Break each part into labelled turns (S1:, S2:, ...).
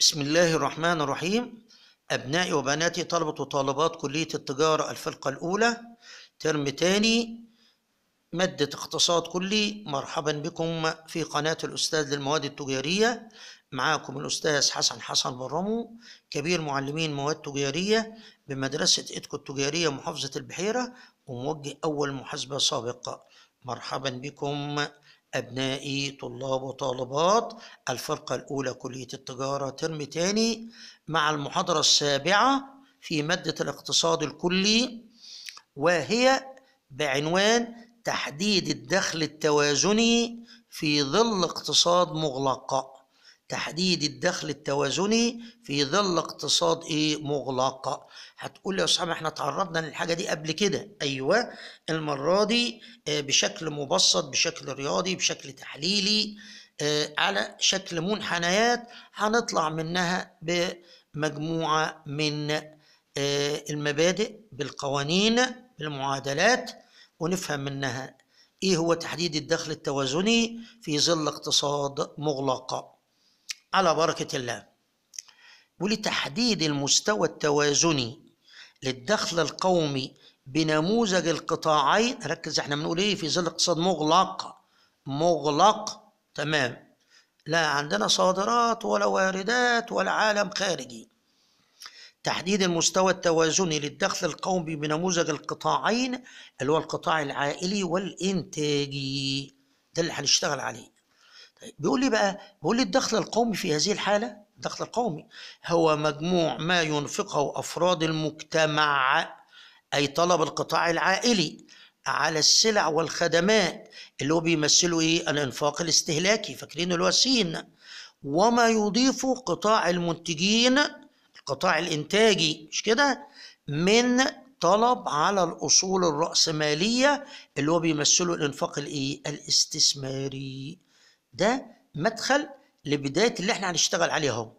S1: بسم الله الرحمن الرحيم أبنائي وبناتي طلبة وطالبات كلية التجارة الفرقة الأولى ترم تاني مادة اقتصاد كلي مرحبا بكم في قناة الأستاذ للمواد التجارية معاكم الأستاذ حسن حسن برمو كبير معلمين مواد تجارية بمدرسة إدكو التجارية محافظة البحيرة وموجه أول محاسبة سابقة مرحبا بكم أبنائي طلاب وطالبات الفرقة الأولى كلية التجارة ترم تاني مع المحاضرة السابعة في مادة الاقتصاد الكلي وهي بعنوان تحديد الدخل التوازني في ظل اقتصاد مغلق. تحديد الدخل التوازني في ظل اقتصاد ايه مغلق هتقول لي يا صاحبي احنا تعرضنا للحاجه دي قبل كده ايوه المره دي آه، بشكل مبسط بشكل رياضي بشكل تحليلي آه، على شكل منحنيات هنطلع منها بمجموعه من آه، المبادئ بالقوانين بالمعادلات ونفهم منها ايه هو تحديد الدخل التوازني في ظل اقتصاد مغلق على بركة الله ولتحديد المستوى التوازني للدخل القومي بنموذج القطاعين ركز احنا بنقول ايه في ظل اقتصاد مغلق مغلق تمام لا عندنا صادرات ولا واردات ولا عالم خارجي تحديد المستوى التوازني للدخل القومي بنموذج القطاعين اللي هو القطاع العائلي والإنتاجي ده اللي هنشتغل عليه بيقول لي بقى بيقول لي الدخل القومي في هذه الحالة الدخل القومي هو مجموع ما ينفقه أفراد المجتمع أي طلب القطاع العائلي على السلع والخدمات اللي هو بيمثلوا ايه الانفاق الاستهلاكي فاكرين اللي وما يضيفه قطاع المنتجين القطاع الانتاجي مش كده من طلب على الاصول الراسماليه اللي هو بيمثله الانفاق الايه الاستثماري ده مدخل لبدايه اللي احنا هنشتغل عليه اهو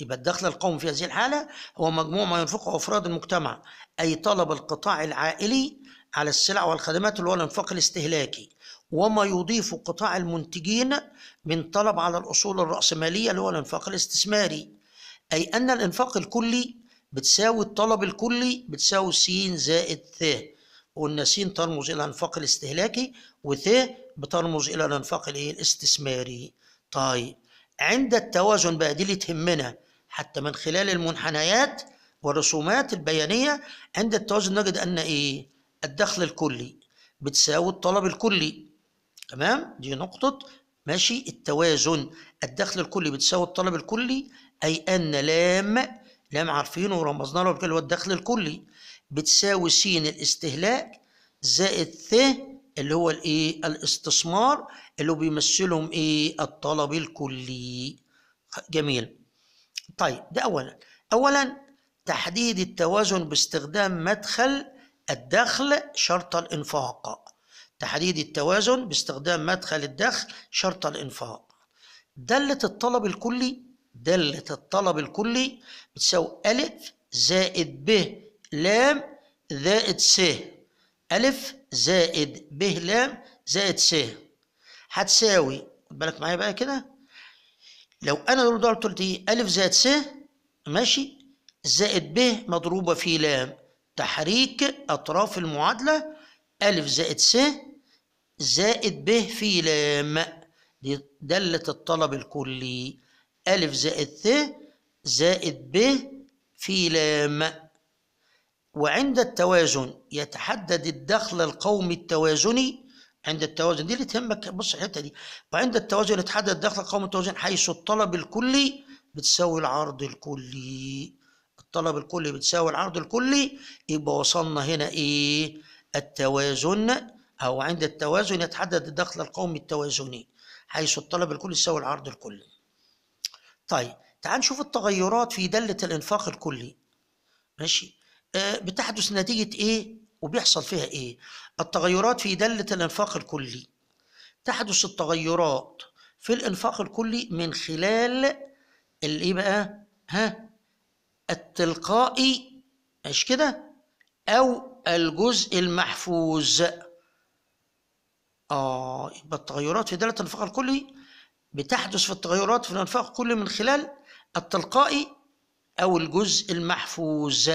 S1: يبقى الدخل القومي في هذه الحاله هو مجموع ما ينفقه افراد المجتمع اي طلب القطاع العائلي على السلع والخدمات اللي هو الانفاق الاستهلاكي وما يضيف قطاع المنتجين من طلب على الاصول الراسماليه اللي هو الانفاق الاستثماري اي ان الانفاق الكلي بتساوي الطلب الكلي بتساوي س زائد ث قلنا س ترمز الى الانفاق الاستهلاكي وث بترمز إلى الإنفاق الإيه الاستثماري طيب عند التوازن بقى دي اللي تهمنا حتى من خلال المنحنيات والرسومات البيانية عند التوازن نجد أن إيه الدخل الكلي بتساوي الطلب الكلي تمام دي نقطة ماشي التوازن الدخل الكلي بتساوي الطلب الكلي أي أن لام لام عارفينه ورمزنا له اللي هو الدخل الكلي بتساوي س الاستهلاك زائد ث اللي هو الايه الاستثمار اللي بيمثلهم ايه الطلب الكلي جميل طيب ده اولا اولا تحديد التوازن باستخدام مدخل الدخل شرط الانفاق تحديد التوازن باستخدام مدخل الدخل شرط الانفاق دالة الطلب الكلي دالة الطلب الكلي بتساوي ألف زائد ب لام زائد س ألف زائد ب لام زائد س هتساوي خد بالك معايا بقى كده لو أنا دول ضربت إيه ألف زائد س ماشي زائد ب مضروبة في لام تحريك أطراف المعادلة ألف زائد س زائد ب في لام دي دالة الطلب الكلي ألف زائد ث زائد ب في لام وعند التوازن يتحدد الدخل القومي التوازني عند التوازن دي اللي تهمك بص الحته دي وعند التوازن يتحدد الدخل القومي التوازن حيث الطلب الكلي بتساوي العرض الكلي الطلب الكلي بتساوي العرض الكلي يبقى وصلنا هنا ايه التوازن او عند التوازن يتحدد الدخل القومي التوازني حيث الطلب الكلي يساوي العرض الكلي طيب تعال نشوف التغيرات في دالة الإنفاق الكلي ماشي آه، بتحدث نتيجة إيه وبيحصل فيها إيه التغيرات في دالة الإنفاق الكلي تحدث التغيرات في الإنفاق الكلي من خلال الإيه بقى ها التلقائي مش كده أو الجزء المحفوظ آه يبقى التغيرات في دالة الإنفاق الكلي بتحدث في التغيرات في الإنفاق الكلي من خلال التلقائي أو الجزء المحفوظ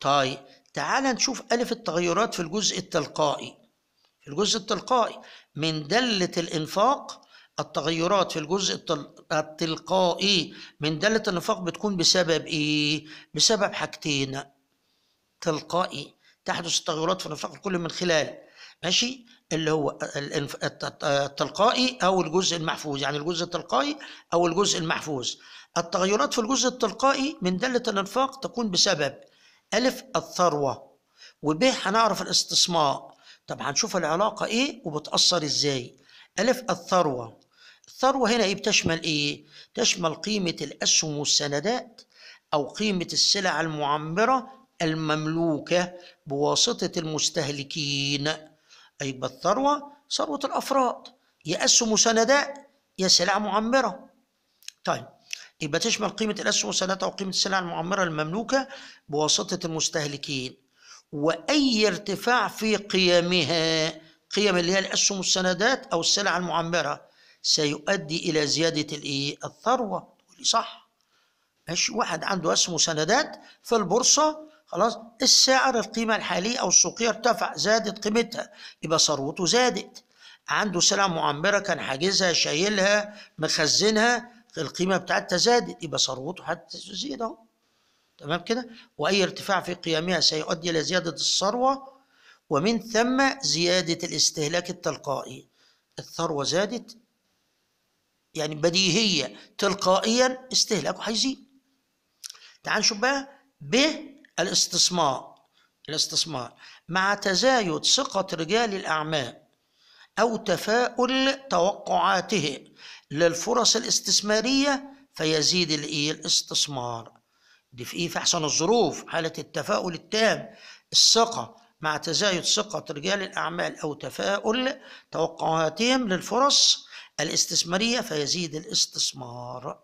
S1: طيب تعال نشوف ألف التغيرات في الجزء التلقائي في الجزء التلقائي من دالة الإنفاق التغيرات في الجزء التلقائي من دالة النفاق بتكون بسبب إيه؟ بسبب حاجتين تلقائي تحدث التغيرات في النفاق كل من خلال ماشي اللي هو التلقائي أو الجزء المحفوظ يعني الجزء التلقائي أو الجزء المحفوظ التغيرات في الجزء التلقائي من دالة الإنفاق تكون بسبب ألف الثروة وب هنعرف الاستثمار طب هنشوف العلاقة إيه وبتأثر إزاي ألف الثروة الثروة هنا إيه بتشمل إيه؟ تشمل قيمة الأسهم والسندات أو قيمة السلع المعمرة المملوكة بواسطة المستهلكين أي أيوة، الثروة ثروة الأفراد يا أسهم وسندات يا سلع معمرة طيب يبقى تشمل قيمة الأسهم أو قيمة السلع المعمرة المملوكة بواسطة المستهلكين وأي ارتفاع في قيمها قيم اللي هي الأسهم والسندات أو السلع المعمرة سيؤدي إلى زيادة الإيه؟ الثروة تقولي صح ماشي واحد عنده أسهم وسندات في البورصة خلاص السعر القيمة الحالية أو السوقية ارتفع زادت قيمتها يبقى ثروته زادت عنده سلع معمرة كان حاجزها شايلها مخزنها القيمه بتاعتها زادت يبقى ثروته هتزيد اهو تمام كده واي ارتفاع في قيمها سيؤدي الى زياده الثروه ومن ثم زياده الاستهلاك التلقائي الثروه زادت يعني بديهيه تلقائيا استهلاكه هيزيد تعال نشوف بقى ب الاستثمار الاستثمار مع تزايد ثقه رجال الاعمال أو تفاؤل توقعاته للفرص الاستثمارية فيزيد الإيه الاستثمار دي في إيه في أحسن الظروف حالة التفاؤل التام الثقة مع تزايد ثقة رجال الأعمال أو تفاؤل توقعاتهم للفرص الاستثمارية فيزيد الاستثمار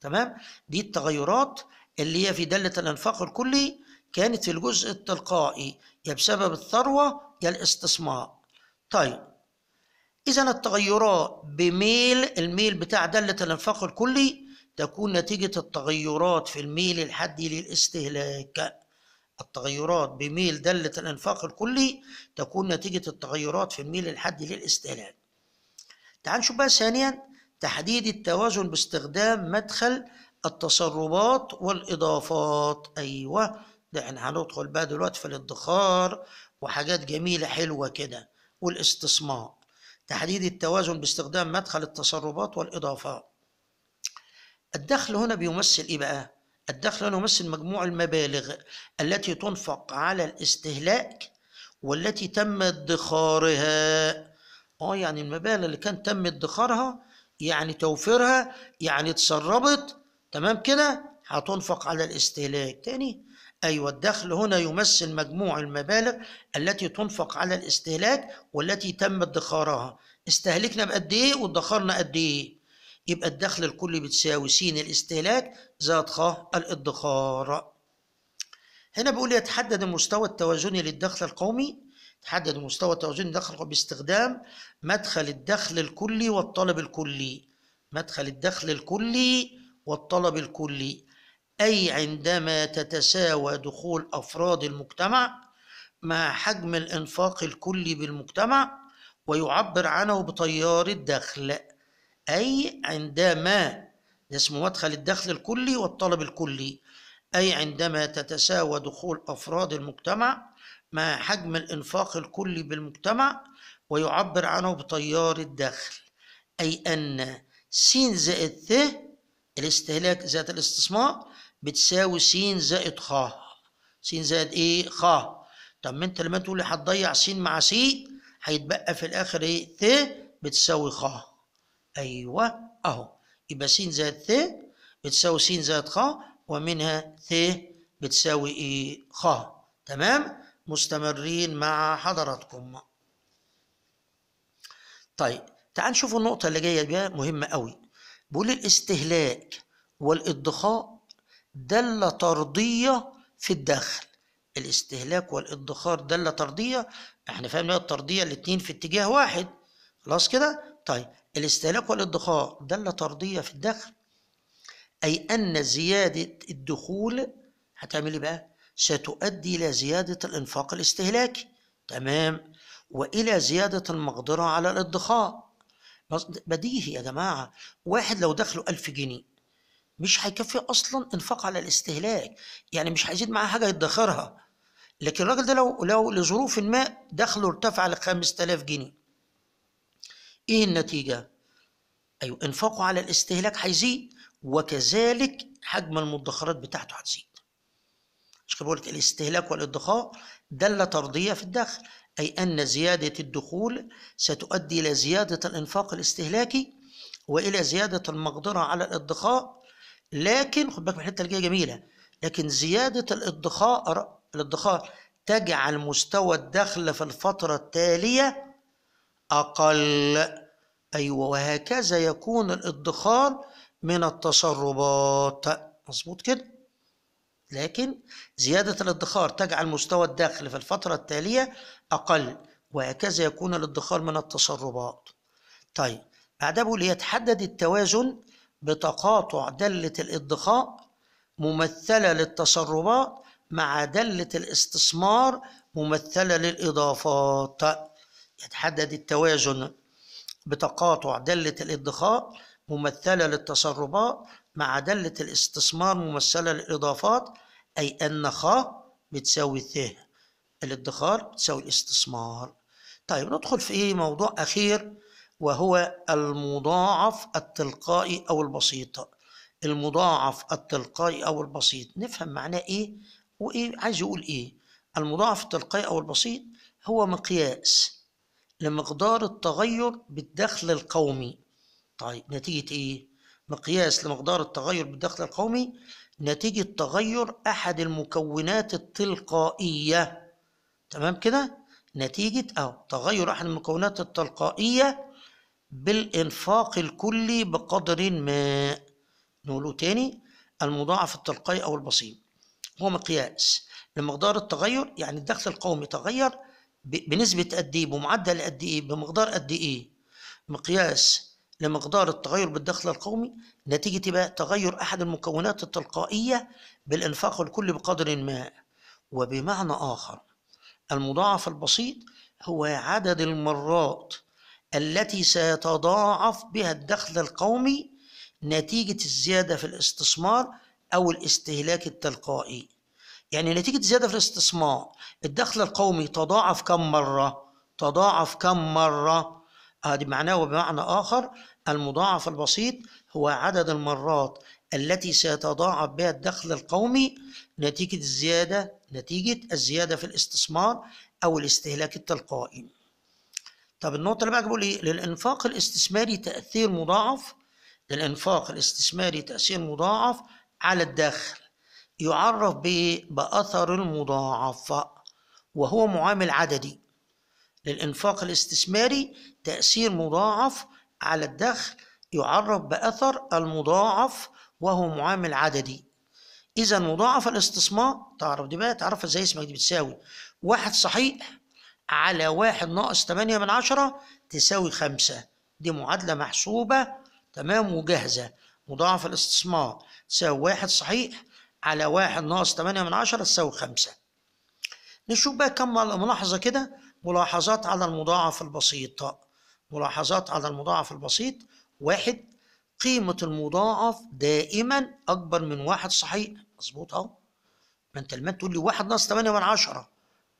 S1: تمام دي التغيرات اللي هي في دالة الإنفاق الكلي كانت في الجزء التلقائي يا بسبب الثروة يا الاستثمار طيب إذا التغيرات بميل الميل بتاع دالة الإنفاق الكلي تكون نتيجة التغيرات في الميل الحدي للاستهلاك التغيرات بميل دالة الإنفاق الكلي تكون نتيجة التغيرات في الميل الحدي للاستهلاك تعال نشوف بقى ثانيا تحديد التوازن باستخدام مدخل التسربات والإضافات أيوة ده احنا هندخل بقى دلوقتي في الادخار وحاجات جميلة حلوة كده والاستثمار تحديد التوازن باستخدام مدخل التسربات والإضافات الدخل هنا بيمثل إيه بقى؟ الدخل هنا يمثل مجموع المبالغ التي تنفق على الاستهلاك والتي تم ادخارها اه يعني المبالغ اللي كان تم ادخارها يعني توفيرها يعني اتسربت تمام كده هتنفق على الاستهلاك تاني أيوة الدخل هنا يمثل مجموع المبالغ التي تنفق على الاستهلاك والتي تم ادخارها استهلكنا بقد إيه وادخرنا قد إيه يبقى الدخل الكلي بتساوي س الاستهلاك زائد خ الادخار هنا بيقول يتحدد المستوى التوازني للدخل القومي تحدد المستوى التوازني للدخل القومي باستخدام مدخل الدخل الكلي والطلب الكلي مدخل الدخل الكلي والطلب الكلي أي عندما تتساوى دخول أفراد المجتمع مع حجم الإنفاق الكلي بالمجتمع ويعبر عنه بتيار الدخل أي عندما ده اسمه مدخل الدخل الكلي والطلب الكلي أي عندما تتساوى دخول أفراد المجتمع مع حجم الإنفاق الكلي بالمجتمع ويعبر عنه بتيار الدخل أي أن س زائد ث الاستهلاك ذات الاستثمار بتساوي س زائد خ س زائد ايه خ طب ما انت لما تقول لي هتضيع س مع س هيتبقى في الاخر ايه ث بتساوي خ ايوه اهو يبقى س زائد ث بتساوي س زائد خ ومنها ث بتساوي ايه خ تمام مستمرين مع حضراتكم طيب تعال نشوف النقطة اللي جاية بيها مهمة قوي بيقول الاستهلاك والادخاء دالة طردية في الدخل الاستهلاك والادخار دالة طردية احنا فاهمين الطردية الاتنين في اتجاه واحد خلاص كده طيب الاستهلاك والادخار دالة طردية في الدخل أي أن زيادة الدخول هتعمل إيه بقى؟ ستؤدي إلى زيادة الإنفاق الاستهلاكي تمام وإلى زيادة المقدرة على الادخار بديهي يا جماعة واحد لو دخله ألف جنيه مش هيكفي اصلا انفاق على الاستهلاك يعني مش هيزيد معاه حاجه يدخرها لكن الراجل ده لو لو لظروف ما دخله ارتفع ل 5000 جنيه ايه النتيجه ايوه انفاقه على الاستهلاك هيزيد وكذلك حجم المدخرات بتاعته هتزيد مش كده بقول لك الاستهلاك والادخار دله طرديه في الدخل اي ان زياده الدخول ستؤدي الى زياده الانفاق الاستهلاكي والى زياده المقدره على الادخار لكن خد بالك من الحته اللي جميله لكن زياده الادخار الادخار تجعل مستوى الدخل في الفتره التاليه اقل ايوه وهكذا يكون الادخار من التسربات مظبوط كده لكن زياده الادخار تجعل مستوى الدخل في الفتره التاليه اقل وهكذا يكون الادخار من التسربات طيب بعدها بيقول إيه؟ يتحدد التوازن بتقاطع دالة الإضخاء ممثلة للتسربات مع دالة الاستثمار ممثلة للإضافات طيب، يتحدد التوازن بتقاطع دالة الإضخاء ممثلة للتسربات مع دالة الاستثمار ممثلة للإضافات أي أن خ بتساوي ث الادخار بتساوي الاستثمار طيب ندخل في إيه موضوع أخير وهو المضاعف التلقائي أو البسيط المضاعف التلقائي أو البسيط نفهم معناه إيه وإيه عايز يقول إيه المضاعف التلقائي أو البسيط هو مقياس لمقدار التغير بالدخل القومي طيب نتيجة إيه مقياس لمقدار التغير بالدخل القومي نتيجة تغير أحد المكونات التلقائية تمام كده نتيجة أو تغير أحد المكونات التلقائية بالإنفاق الكلي بقدر ما نقوله تاني المضاعف التلقائي أو البسيط هو مقياس لمقدار التغير يعني الدخل القومي تغير بنسبة قد إيه بمعدل قد إيه بمقدار قد إيه مقياس لمقدار التغير بالدخل القومي نتيجة بقى تغير أحد المكونات التلقائية بالإنفاق الكلي بقدر ما وبمعنى آخر المضاعف البسيط هو عدد المرات التي سيتضاعف بها الدخل القومي نتيجة الزيادة في الاستثمار أو الاستهلاك التلقائي يعني نتيجة زيادة في الاستثمار الدخل القومي تضاعف كم مرة تضاعف كم مرة هذا معناه وبمعنى آخر المضاعف البسيط هو عدد المرات التي سيتضاعف بها الدخل القومي نتيجة الزيادة نتيجة الزيادة في الاستثمار أو الاستهلاك التلقائي طب النقطة اللي بعد بقول إيه؟ للإنفاق الاستثماري تأثير مضاعف للإنفاق الاستثماري تأثير مضاعف على الدخل يعرف بإيه؟ بأثر المضاعفة وهو معامل عددي للإنفاق الاستثماري تأثير مضاعف على الدخل يعرف بأثر المضاعف وهو معامل عددي إذا مضاعف الاستثمار تعرف دي بقى تعرف إزاي اسمك دي بتساوي واحد صحيح على واحد ناقص تمانية من عشرة تساوي خمسة دي معادلة محسوبة تمام وجاهزة مضاعف الاستثمار تساوي واحد صحيح على واحد ناقص تمانية من عشرة تساوي خمسة نشوف بقى كم ملاحظة كده ملاحظات على المضاعف البسيط ملاحظات على المضاعف البسيط واحد قيمة المضاعف دائما أكبر من واحد صحيح مظبوط أهو ما أنت لما تقول لي واحد ناقص تمانية من عشرة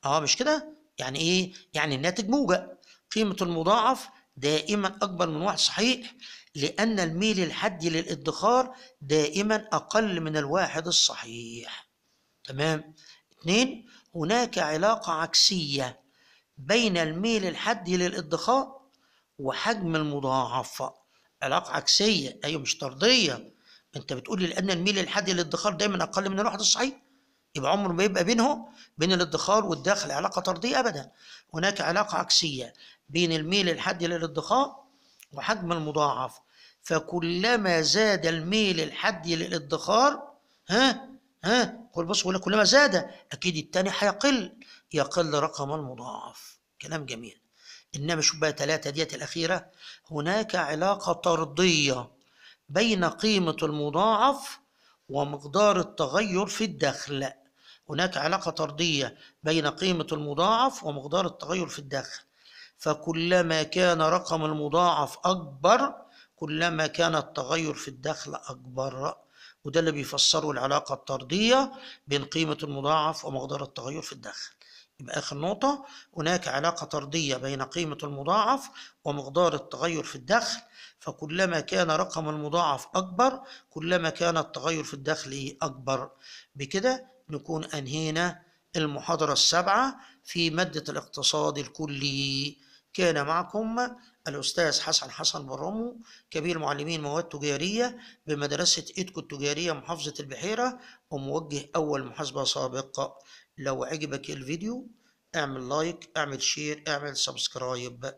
S1: أه مش كده يعني ايه يعني الناتج موجة قيمة المضاعف دائما أكبر من واحد صحيح لأن الميل الحدي للادخار دائما أقل من الواحد الصحيح تمام اثنين هناك علاقة عكسية بين الميل الحدي للادخار وحجم المضاعف علاقة عكسية أيوة مش طردية أنت بتقولي لأن الميل الحدي للادخار دايما أقل من الواحد الصحيح يبقى عمره ما يبقى بينه بين الادخار والدخل علاقه طرديه ابدا هناك علاقه عكسيه بين الميل الحاد للادخار وحجم المضاعف فكلما زاد الميل الحدي للادخار ها ها قول بص ولا كلما زاد اكيد الثاني هيقل يقل رقم المضاعف كلام جميل انما شوف بقى ثلاثة ديت الاخيره هناك علاقه طرديه بين قيمه المضاعف ومقدار التغير في الدخل هناك علاقة طردية بين قيمة المضاعف ومقدار التغير في الدخل فكلما كان رقم المضاعف أكبر كلما كان التغير في الدخل أكبر وده اللي بيفسره العلاقة الطردية بين قيمة المضاعف ومقدار التغير في الدخل يبقى آخر نقطة هناك علاقة طردية بين قيمة المضاعف ومقدار التغير في الدخل فكلما كان رقم المضاعف أكبر كلما كان التغير في الدخل أكبر بكده نكون أنهينا المحاضرة السابعة في مادة الاقتصاد الكلي كان معكم الأستاذ حسن حسن برمو كبير معلمين مواد تجارية بمدرسة إيدكو التجارية محافظة البحيرة وموجه أول محاسبة سابقة لو عجبك الفيديو اعمل لايك اعمل شير اعمل سبسكرايب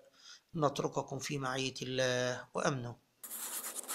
S1: نترككم في معية الله وأمنه